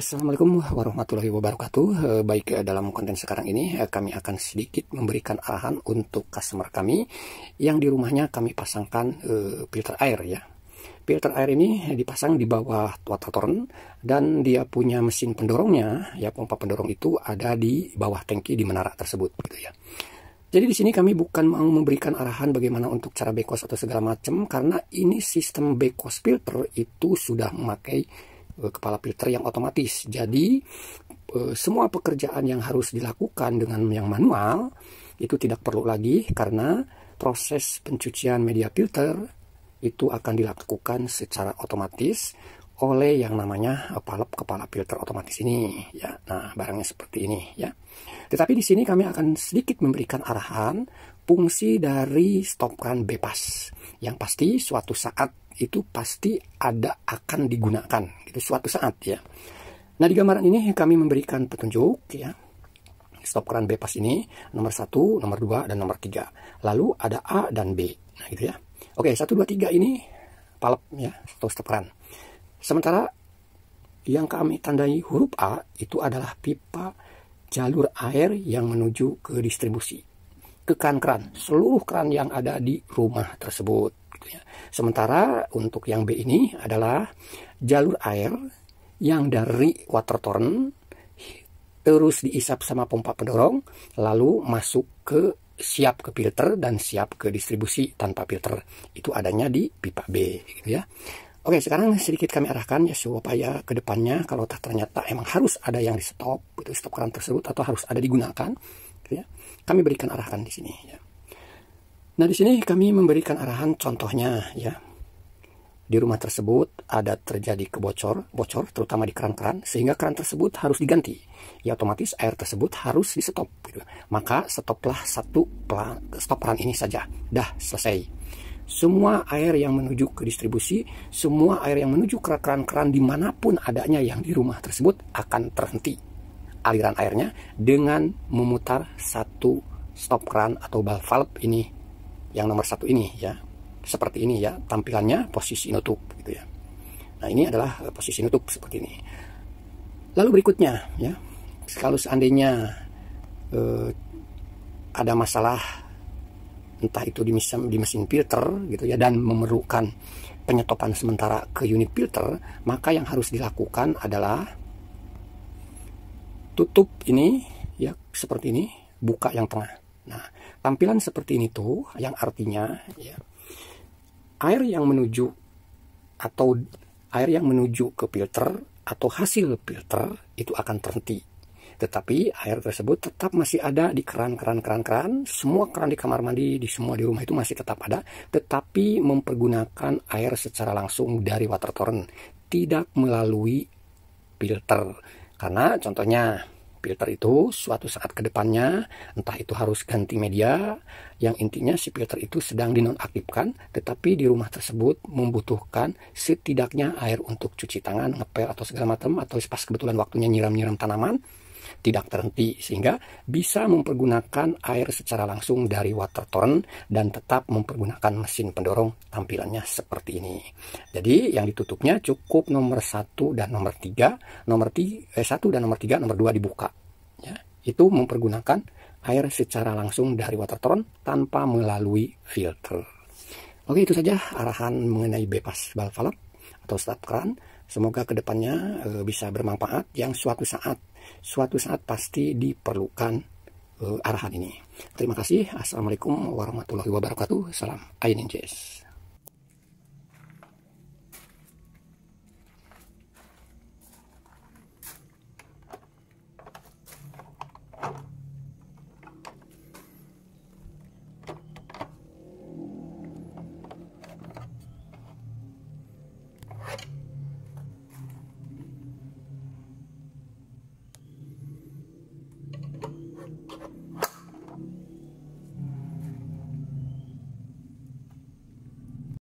Assalamualaikum warahmatullahi wabarakatuh. Eh, baik eh, dalam konten sekarang ini eh, kami akan sedikit memberikan arahan untuk customer kami yang di rumahnya kami pasangkan filter air ya. Filter air ini dipasang di bawah water torrent dan dia punya mesin pendorongnya ya pompa pendorong itu ada di bawah tangki di menara tersebut gitu ya. Jadi di sini kami bukan mau memberikan arahan bagaimana untuk cara backwash atau segala macam karena ini sistem backwash filter itu sudah memakai e, kepala filter yang otomatis. Jadi e, semua pekerjaan yang harus dilakukan dengan yang manual itu tidak perlu lagi karena proses pencucian media filter itu akan dilakukan secara otomatis oleh yang namanya eh, palep kepala filter otomatis ini ya nah barangnya seperti ini ya tetapi di sini kami akan sedikit memberikan arahan fungsi dari stop kan bebas yang pasti suatu saat itu pasti ada akan digunakan itu suatu saat ya nah di gambaran ini kami memberikan petunjuk ya stop keran bebas ini nomor satu nomor dua dan nomor tiga lalu ada A dan B nah gitu ya oke satu dua tiga ini palep ya atau stop keran Sementara yang kami tandai huruf A itu adalah pipa jalur air yang menuju ke distribusi ke kan keran seluruh keran yang ada di rumah tersebut. Gitu ya. Sementara untuk yang B ini adalah jalur air yang dari water torrent terus diisap sama pompa pendorong lalu masuk ke siap ke filter dan siap ke distribusi tanpa filter itu adanya di pipa B gitu ya Oke, sekarang sedikit kami arahkan ya supaya ke depannya kalau ternyata emang harus ada yang di stop, itu stop keran tersebut atau harus ada digunakan, gitu ya. Kami berikan arahan di sini ya. Nah, di sini kami memberikan arahan contohnya ya. Di rumah tersebut ada terjadi kebocor, bocor terutama di keran-keran sehingga keran tersebut harus diganti. Ya otomatis air tersebut harus di stop gitu. Maka stoplah satu pelan, stop keran ini saja. Dah selesai. Semua air yang menuju ke distribusi, semua air yang menuju ke keran-keran dimanapun adanya yang di rumah tersebut akan terhenti aliran airnya dengan memutar satu stop keran atau valve ini yang nomor satu ini ya seperti ini ya tampilannya posisi nutup gitu ya nah ini adalah eh, posisi nutup seperti ini lalu berikutnya ya kalau seandainya eh, ada masalah entah itu di mesin, di mesin filter gitu ya dan memerlukan penyetopan sementara ke unit filter maka yang harus dilakukan adalah tutup ini ya seperti ini buka yang tengah nah tampilan seperti ini tuh yang artinya ya, air yang menuju atau air yang menuju ke filter atau hasil filter itu akan terhenti tetapi air tersebut tetap masih ada di keran-keran-keran-keran. Semua keran di kamar mandi, di semua di rumah itu masih tetap ada. Tetapi mempergunakan air secara langsung dari water torrent. Tidak melalui filter. Karena contohnya filter itu suatu saat kedepannya entah itu harus ganti media yang intinya si filter itu sedang dinonaktifkan tetapi di rumah tersebut membutuhkan setidaknya air untuk cuci tangan, ngepel atau segala macam atau pas kebetulan waktunya nyiram-nyiram tanaman tidak terhenti sehingga bisa mempergunakan air secara langsung dari water torrent dan tetap mempergunakan mesin pendorong tampilannya seperti ini. Jadi yang ditutupnya cukup nomor satu dan nomor tiga nomor tiga, eh, dan nomor tiga nomor dua dibuka. Ya, itu mempergunakan air secara langsung dari water torrent tanpa melalui filter. Oke, itu saja arahan mengenai bebas valve atau start kran. Semoga kedepannya eh, bisa bermanfaat yang suatu saat suatu saat pasti diperlukan uh, arahan ini. Terima kasih. Assalamualaikum warahmatullahi wabarakatuh. Salam Ainin Jazz.